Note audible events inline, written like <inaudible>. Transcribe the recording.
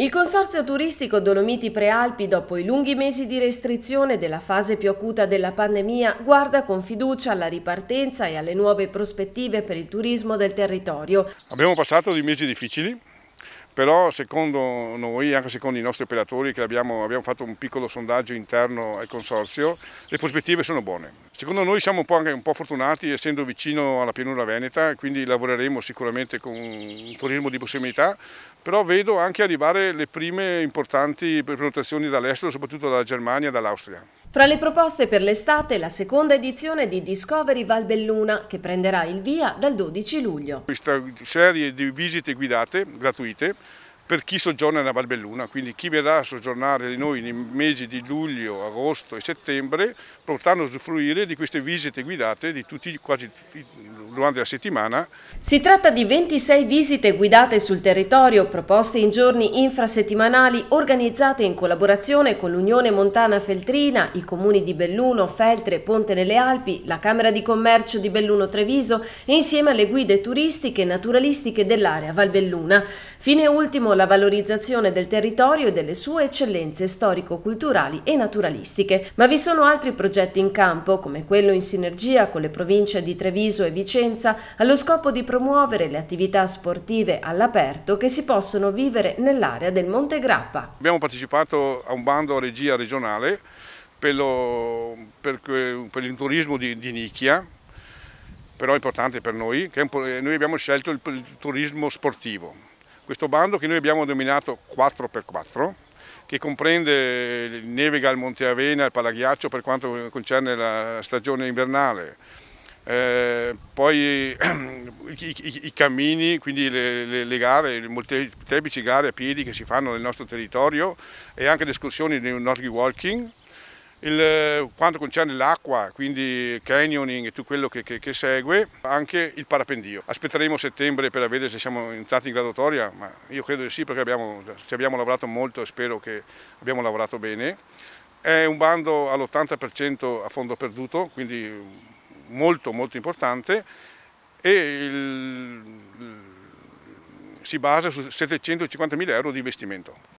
Il Consorzio turistico Dolomiti Prealpi, dopo i lunghi mesi di restrizione della fase più acuta della pandemia, guarda con fiducia alla ripartenza e alle nuove prospettive per il turismo del territorio. Abbiamo passato dei mesi difficili, però secondo noi, anche secondo i nostri operatori che abbiamo, abbiamo, fatto un piccolo sondaggio interno al consorzio, le prospettive sono buone. Secondo noi siamo un po', anche un po' fortunati essendo vicino alla pianura veneta, quindi lavoreremo sicuramente con un turismo di prossimità, però vedo anche arrivare le prime importanti prenotazioni dall'estero, soprattutto dalla Germania e dall'Austria. Fra le proposte per l'estate, la seconda edizione di Discovery Valbelluna, che prenderà il via dal 12 luglio. Questa serie di visite guidate, gratuite, per chi soggiorna nella Valbelluna, quindi chi verrà a soggiornare di noi nei mesi di luglio, agosto e settembre potranno usufruire di queste visite guidate di tutti, quasi durante la settimana. Si tratta di 26 visite guidate sul territorio proposte in giorni infrasettimanali organizzate in collaborazione con l'Unione Montana Feltrina, i comuni di Belluno, Feltre, Ponte nelle Alpi, la Camera di Commercio di Belluno Treviso e insieme alle guide turistiche e naturalistiche dell'area Valbelluna. Fine ultimo la valorizzazione del territorio e delle sue eccellenze storico-culturali e naturalistiche, ma vi sono altri progetti in campo, come quello in sinergia con le province di Treviso e Vicenza, allo scopo di promuovere le attività sportive all'aperto che si possono vivere nell'area del Monte Grappa. Abbiamo partecipato a un bando a regia regionale per, lo, per, per il turismo di, di nicchia, però è importante per noi, noi abbiamo scelto il, il turismo sportivo. Questo bando che noi abbiamo denominato 4x4, che comprende il Nevega, il Monte Avena, il Palaghiaccio per quanto concerne la stagione invernale, eh, poi <clears throat> i, i, i, cammini, quindi le, le, le gare, le molteplici gare a piedi che si fanno nel nostro territorio e anche le escursioni di Nordic Walking il, quanto concerne l'acqua, quindi canyoning e tutto quello che, che, che, segue, anche il parapendio. Aspetteremo settembre per vedere se siamo entrati in graduatoria, ma io credo di sì perché abbiamo, ci abbiamo lavorato molto e spero che abbiamo lavorato bene. È un bando all'80% a fondo perduto, quindi molto molto importante e il, si basa su 750.000 euro di investimento.